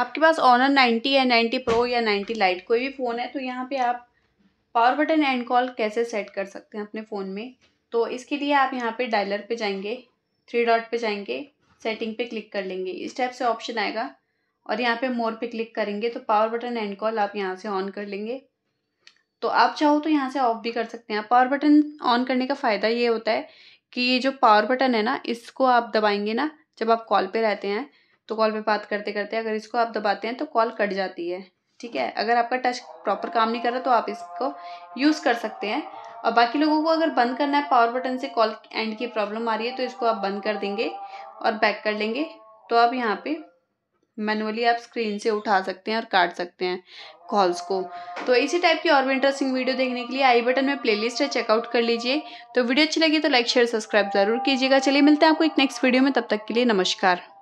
आपके पास Honor ninety या नाइन्टी प्रो या नाइन्टी लाइट कोई भी फ़ोन है तो यहाँ पे आप पावर बटन एंड कॉल कैसे सेट कर सकते हैं अपने फ़ोन में तो इसके लिए आप यहाँ पे डायलर पे जाएंगे थ्री डॉट पे जाएंगे सेटिंग पे क्लिक कर लेंगे इस टाइप से ऑप्शन आएगा और यहाँ पे मोर पे क्लिक करेंगे तो पावर बटन एंड कॉल आप यहाँ से ऑन कर लेंगे तो आप चाहो तो यहाँ से ऑफ भी कर सकते हैं पावर बटन ऑन करने का फ़ायदा ये होता है कि ये जो पावर बटन है ना इसको आप दबाएंगे ना जब आप कॉल पर रहते हैं तो कॉल पे बात करते करते अगर इसको आप दबाते हैं तो कॉल कट जाती है ठीक है अगर आपका टच प्रॉपर काम नहीं कर रहा तो आप इसको यूज़ कर सकते हैं और बाकी लोगों को अगर बंद करना है पावर बटन से कॉल एंड की प्रॉब्लम आ रही है तो इसको आप बंद कर देंगे और बैक कर लेंगे तो आप यहाँ पे मैनुअली आप स्क्रीन से उठा सकते हैं और काट सकते हैं कॉल्स को तो इसी टाइप की और भी इंटरेस्टिंग वीडियो देखने के लिए आई बटन में प्लेलिस्ट है चेकआउट कर लीजिए तो वीडियो अच्छी लगी तो लाइक शेयर सब्सक्राइब जरूर कीजिएगा चलिए मिलते हैं आपको एक नेक्स्ट वीडियो में तब तक के लिए नमस्कार